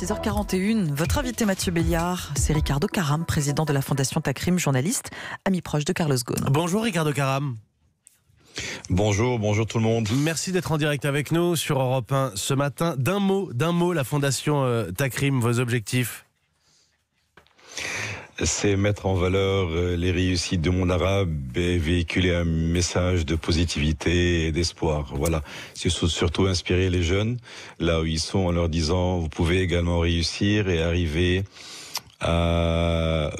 16 h 41 votre invité Mathieu Béliard, c'est Ricardo Caram, président de la Fondation Tacrim, journaliste, ami proche de Carlos Ghosn. Bonjour Ricardo Caram. Bonjour, bonjour tout le monde. Merci d'être en direct avec nous sur Europe 1 ce matin. D'un mot, d'un mot, la Fondation euh, Tacrim, vos objectifs c'est mettre en valeur euh, les réussites du monde arabe et véhiculer un message de positivité et d'espoir. Voilà, c'est surtout inspirer les jeunes là où ils sont en leur disant vous pouvez également réussir et arriver à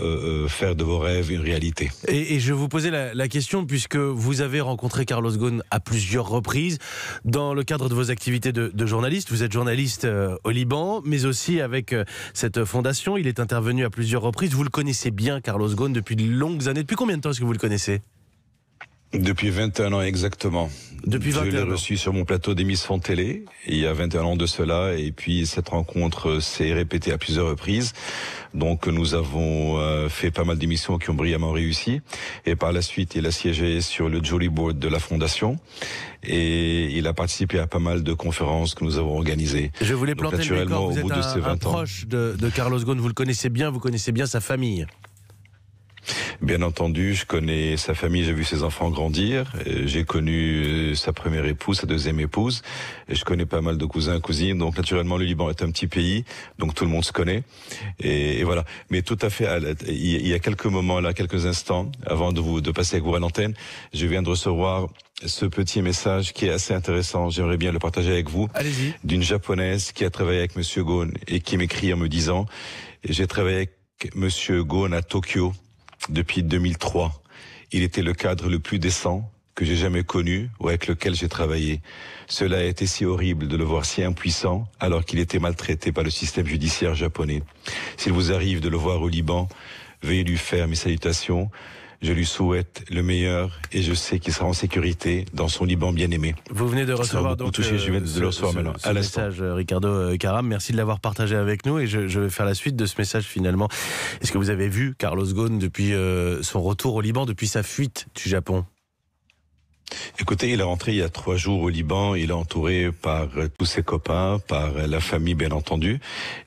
euh, euh, faire de vos rêves une réalité. Et, je vous posais la, question, puisque vous avez rencontré Carlos Ghosn à plusieurs reprises, dans le cadre de vos activités de, journaliste. Vous êtes journaliste euh, au Liban, mais aussi avec cette fondation. Il est intervenu à plusieurs reprises. Vous le connaissez bien, Carlos Ghosn, depuis de longues années. Depuis combien de temps est-ce que vous le connaissez depuis 21 ans exactement. Depuis 21 ans. Je l'ai reçu sur mon plateau d'émission télé il y a 21 ans de cela et puis cette rencontre s'est répétée à plusieurs reprises. Donc nous avons euh, fait pas mal d'émissions qui ont brillamment réussi et par la suite il a siégé sur le Jolly Board de la Fondation et il a participé à pas mal de conférences que nous avons organisées. Je voulais planter naturellement, vous au bout de ces 20 ans. proche de, de Carlos Ghosn, vous le connaissez bien, vous connaissez bien sa famille. Bien entendu, je connais sa famille, j'ai vu ses enfants grandir, euh, j'ai connu euh, sa première épouse, sa deuxième épouse, et je connais pas mal de cousins, cousines, donc naturellement le Liban est un petit pays, donc tout le monde se connaît, et, voilà. Mais tout à fait, il y a quelques moments là, quelques instants, avant de vous de passer à vous à l'antenne, je viens de recevoir ce petit message qui est assez intéressant, j'aimerais bien le partager avec vous, d'une japonaise qui a travaillé avec Monsieur Ghosn et qui m'écrit en me disant, j'ai travaillé avec Monsieur Ghosn à Tokyo depuis 2003. Il était le cadre le plus décent que j'ai jamais connu ou avec lequel j'ai travaillé. Cela a été si horrible de le voir si impuissant alors qu'il était maltraité par le système judiciaire japonais. S'il vous arrive de le voir au Liban, veuillez lui faire mes salutations. Je lui souhaite le meilleur et je sais qu'il sera en sécurité dans son Liban bien-aimé. Vous venez de recevoir donc euh, de ce, à message, euh, Ricardo Caram. Euh, Merci de l'avoir partagé avec nous et je, vais faire la suite de ce message finalement. Est-ce que vous avez vu Carlos Ghosn depuis son retour au Liban, depuis sa fuite du Japon Écoutez, il est rentré il y a trois jours au Liban. Il est entouré par tous ses copains, par la famille, bien entendu.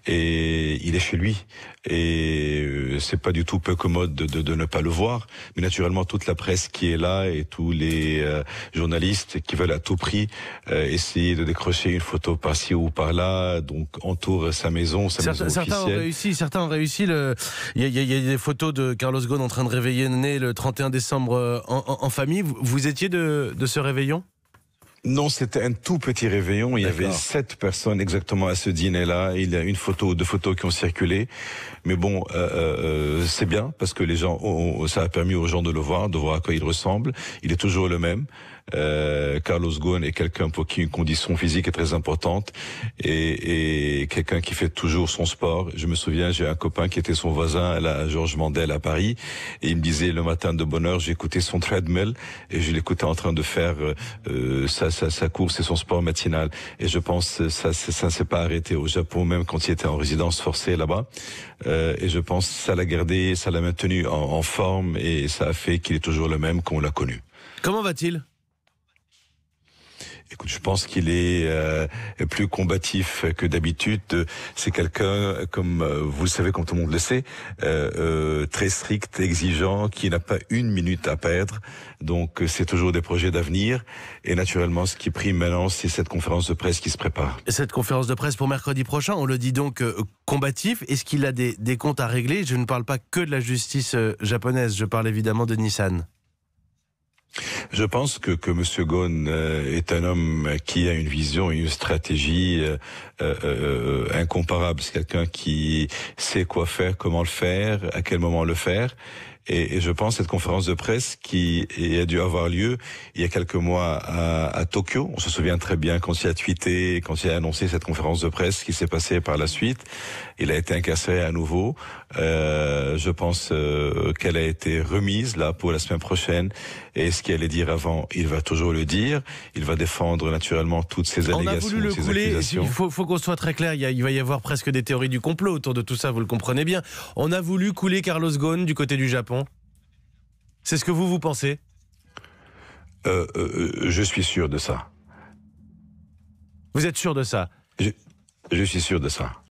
Et il est chez lui. Et euh, c'est pas du tout peu commode de, ne pas le voir. Mais naturellement, toute la presse qui est là et tous les euh, journalistes qui veulent à tout prix euh, essayer de décrocher une photo par-ci ou par-là, donc entoure sa maison, sa certains, maison officielle. Certains ont réussi. Certains ont réussi. Il, y a, des photos de Carlos Ghosn en train de réveiller le 31 décembre en, famille. vous étiez de de, ce réveillon non, c'était un tout petit réveillon. Il y avait sept personnes exactement à ce dîner-là. Il y a une photo deux photos qui ont circulé. Mais bon, euh, euh, euh c'est bien parce que les gens, ça a permis aux gens de le voir, de voir à quoi il ressemble. Il est toujours le même. Euh, Carlos Ghosn est quelqu'un pour qui une condition physique est très importante et, quelqu'un qui fait toujours son sport. Je me souviens, j'ai un copain qui était son voisin à Georges Mandel à Paris et il me disait le matin de bonne heure, j'écoutais son treadmill et je l'écoutais en train de faire euh, euh, sa, course et son sport matinal. Et je pense ça ça ne s'est pas arrêté au Japon même quand il était en résidence forcée là-bas. et je pense ça l'a gardé, ça l'a maintenu en forme et ça a fait qu'il est toujours le même qu'on l'a connu. Comment va-t-il je pense qu'il est euh, plus combatif que d'habitude. C'est quelqu'un, comme euh, vous le savez, comme tout le monde le sait, euh, très strict, exigeant, qui n'a pas une minute à perdre. Donc, c'est toujours des projets d'avenir. Et naturellement, ce qui prime maintenant, c'est cette conférence de presse qui se prépare. Cette conférence de presse pour mercredi prochain, on le dit donc combatif. Est-ce qu'il a des comptes à régler Je ne parle pas que de la justice japonaise, je parle évidemment de Nissan. Je pense que, que M. Ghosn euh, est un homme qui a une vision et une stratégie euh, euh, incomparable. C'est quelqu'un qui sait quoi faire, comment le faire, à quel moment le faire. Et, je pense cette conférence de presse qui a dû avoir lieu il y a quelques mois à, à Tokyo. On se souvient très bien quand il a tweeté, quand il a annoncé cette conférence de presse qui s'est passée par la suite. Il a été incarcéré à nouveau. Euh, je pense euh, qu'elle a été remise là pour la semaine prochaine. Et ce qu'il allait dire avant, il va toujours le dire. Il va défendre naturellement toutes ses allégations. On a voulu le couler. Il faut, faut qu'on soit très clair. Il, il va y avoir presque des théories du complot autour de tout ça. Vous le comprenez bien. On a voulu couler Carlos Ghosn du côté du Japon c'est ce que vous, vous pensez euh, euh, euh, Je suis sûr de ça. Vous êtes sûr de ça je suis sûr de ça.